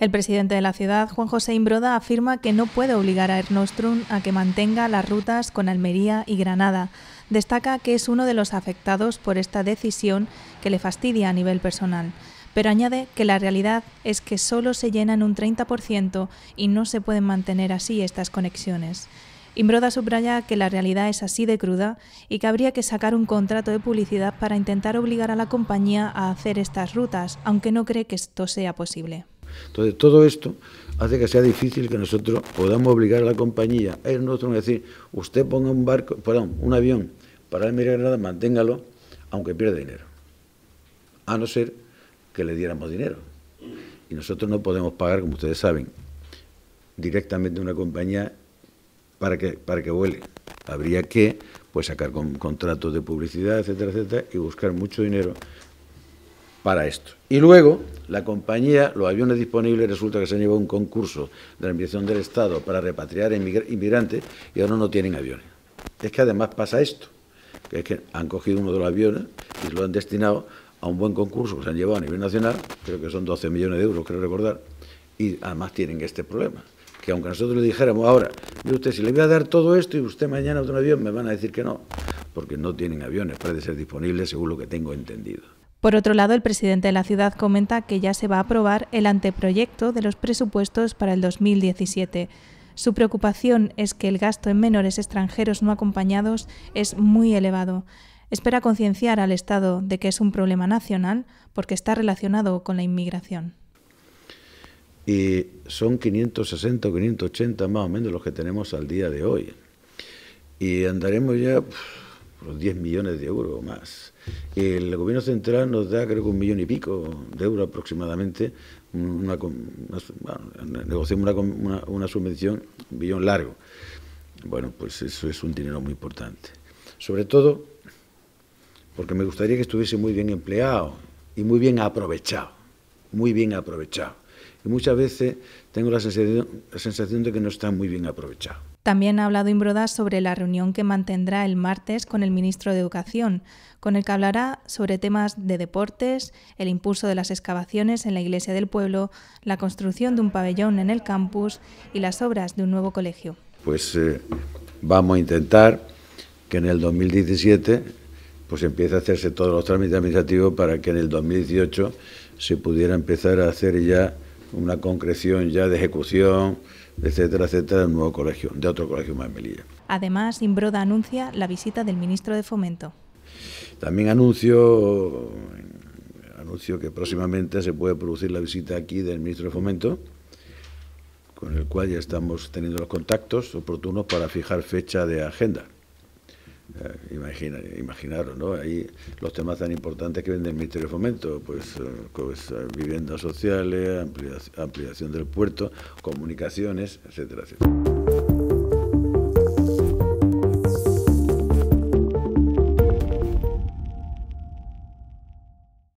El presidente de la ciudad, Juan José Imbroda, afirma que no puede obligar a Air a que mantenga las rutas con Almería y Granada. Destaca que es uno de los afectados por esta decisión que le fastidia a nivel personal pero añade que la realidad es que solo se llenan un 30% y no se pueden mantener así estas conexiones. Imbroda subraya que la realidad es así de cruda y que habría que sacar un contrato de publicidad para intentar obligar a la compañía a hacer estas rutas, aunque no cree que esto sea posible. Entonces, todo esto hace que sea difícil que nosotros podamos obligar a la compañía a nosotros, a decir, usted ponga un barco, un avión para el Mira manténgalo, aunque pierda dinero. A no ser que le diéramos dinero. Y nosotros no podemos pagar, como ustedes saben, directamente a una compañía para que, para que vuele. Habría que pues sacar contratos de publicidad, etcétera, etcétera, y buscar mucho dinero para esto. Y luego, la compañía, los aviones disponibles, resulta que se han llevado un concurso de la Administración del Estado para repatriar inmigrantes y ahora no tienen aviones. Es que además pasa esto, que es que han cogido uno de los aviones y lo han destinado a un buen concurso que se han llevado a nivel nacional, creo que son 12 millones de euros, creo recordar, y además tienen este problema, que aunque nosotros le dijéramos ahora, mire usted, si le voy a dar todo esto y usted mañana otro avión, me van a decir que no, porque no tienen aviones, parece ser disponible según lo que tengo entendido. Por otro lado, el presidente de la ciudad comenta que ya se va a aprobar el anteproyecto de los presupuestos para el 2017. Su preocupación es que el gasto en menores extranjeros no acompañados es muy elevado. Espera concienciar al Estado de que es un problema nacional porque está relacionado con la inmigración. Y son 560 o 580 más o menos los que tenemos al día de hoy. Y andaremos ya los 10 millones de euros o más. El gobierno central nos da, creo que un millón y pico de euros aproximadamente. negociamos una, subvención, un billón largo. Bueno, pues eso es un dinero muy importante. Sobre todo porque me gustaría que estuviese muy bien empleado y muy bien aprovechado, muy bien aprovechado. Y muchas veces tengo la sensación de que no está muy bien aprovechado. También ha hablado Imbroda sobre la reunión que mantendrá el martes con el ministro de Educación, con el que hablará sobre temas de deportes, el impulso de las excavaciones en la iglesia del pueblo, la construcción de un pabellón en el campus y las obras de un nuevo colegio. Pues eh, vamos a intentar que en el 2017 pues empiece a hacerse todos los trámites administrativos para que en el 2018 se pudiera empezar a hacer ya una concreción ya de ejecución, etcétera, etcétera, del nuevo colegio, de otro colegio más en Melilla. Además, Imbroda anuncia la visita del ministro de Fomento. También anuncio, anuncio que próximamente se puede producir la visita aquí del ministro de Fomento, con el cual ya estamos teniendo los contactos oportunos para fijar fecha de agenda. Eh, imaginaros, ¿no? Ahí los temas tan importantes que vende el Ministerio de Fomento, pues, eh, pues eh, viviendas sociales, ampliación, ampliación del puerto, comunicaciones, etcétera, etcétera.